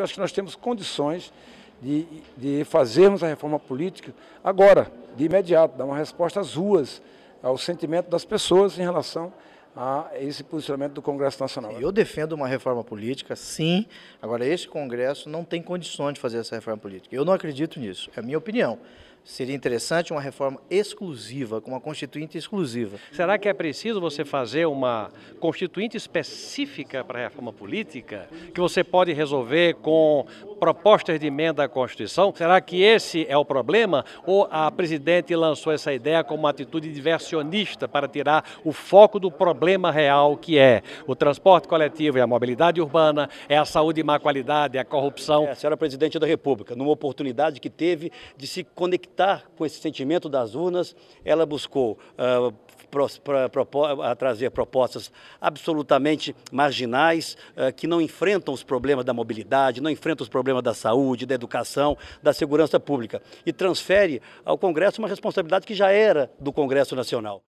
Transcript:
Eu acho que nós temos condições de, de fazermos a reforma política agora, de imediato, dar uma resposta às ruas, ao sentimento das pessoas em relação a esse posicionamento do Congresso Nacional. Eu defendo uma reforma política, sim. Agora, esse Congresso não tem condições de fazer essa reforma política. Eu não acredito nisso, é a minha opinião. Seria interessante uma reforma exclusiva, com uma constituinte exclusiva. Será que é preciso você fazer uma constituinte específica para a reforma política, que você pode resolver com propostas de emenda à Constituição? Será que esse é o problema? Ou a presidente lançou essa ideia como uma atitude diversionista para tirar o foco do problema real que é o transporte coletivo e é a mobilidade urbana, é a saúde de má qualidade, é a corrupção? É, a senhora presidente da República, numa oportunidade que teve de se conectar conectar com esse sentimento das urnas, ela buscou uh, a trazer propostas absolutamente marginais, ah, que não enfrentam os problemas da mobilidade, não enfrentam os problemas da saúde, da educação, da segurança pública. E transfere ao Congresso uma responsabilidade que já era do Congresso Nacional.